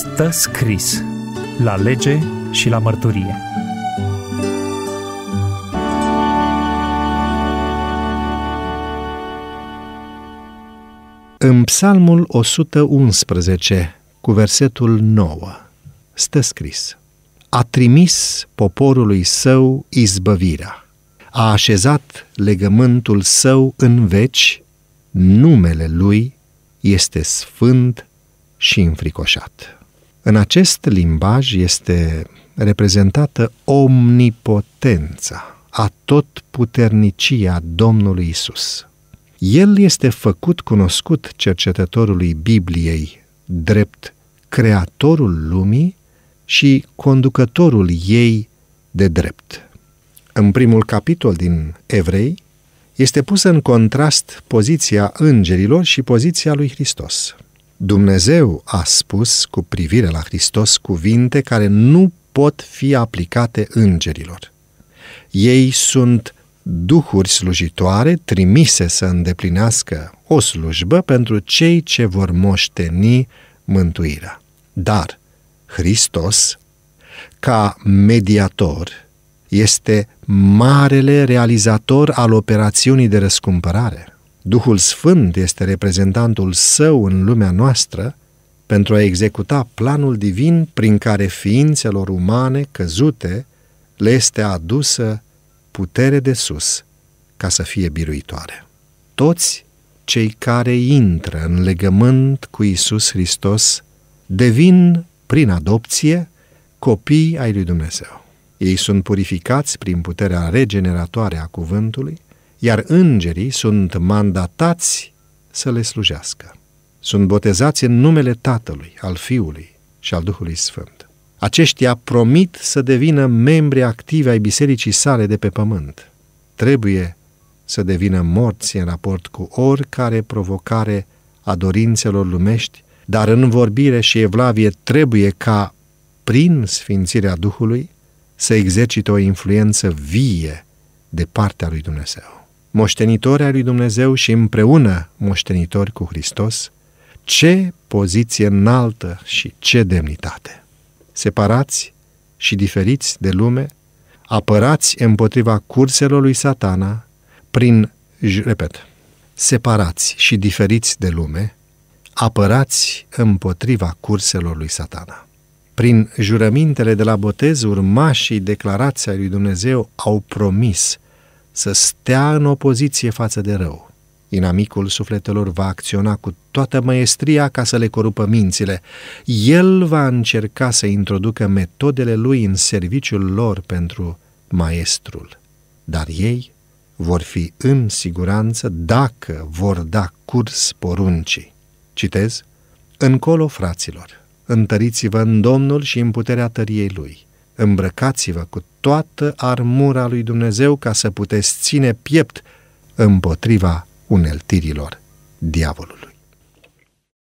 stă scris la lege și la mărturie. În Psalmul 111, cu versetul 9, stă scris: A trimis poporului său izbăvirea, a așezat legământul său în veci, numele lui este sfânt și înfricoșat. În acest limbaj este reprezentată omnipotența, a tot puternicia Domnului Isus. El este făcut cunoscut cercetătorului Bibliei drept creatorul lumii și conducătorul ei de drept. În primul capitol din Evrei este pusă în contrast poziția îngerilor și poziția lui Hristos. Dumnezeu a spus cu privire la Hristos cuvinte care nu pot fi aplicate îngerilor. Ei sunt duhuri slujitoare trimise să îndeplinească o slujbă pentru cei ce vor moșteni mântuirea. Dar Hristos, ca mediator, este marele realizator al operațiunii de răscumpărare. Duhul Sfânt este reprezentantul său în lumea noastră pentru a executa planul divin prin care ființelor umane căzute le este adusă putere de sus ca să fie biruitoare. Toți cei care intră în legământ cu Isus Hristos devin, prin adopție, copii ai lui Dumnezeu. Ei sunt purificați prin puterea regeneratoare a cuvântului iar îngerii sunt mandatați să le slujească. Sunt botezați în numele Tatălui, al Fiului și al Duhului Sfânt. Aceștia promit să devină membri active ai bisericii sale de pe pământ. Trebuie să devină morți în raport cu oricare provocare a dorințelor lumești, dar în vorbire și evlavie trebuie ca, prin sfințirea Duhului, să exercite o influență vie de partea lui Dumnezeu moștenitori ai lui Dumnezeu și împreună moștenitori cu Hristos, ce poziție înaltă și ce demnitate! Separați și diferiți de lume, apărați împotriva curselor lui satana prin, repet, separați și diferiți de lume, apărați împotriva curselor lui satana. Prin jurămintele de la botez, urmașii declarația lui Dumnezeu au promis să stea în opoziție față de rău. Inamicul sufletelor va acționa cu toată măestria ca să le corupă mințile. El va încerca să introducă metodele lui în serviciul lor pentru maestrul. Dar ei vor fi în siguranță dacă vor da curs poruncii. Citez, încolo, fraților, întăriți-vă în Domnul și în puterea tăriei Lui îmbrăcați-vă cu toată armura lui Dumnezeu ca să puteți ține piept împotriva uneltirilor diavolului.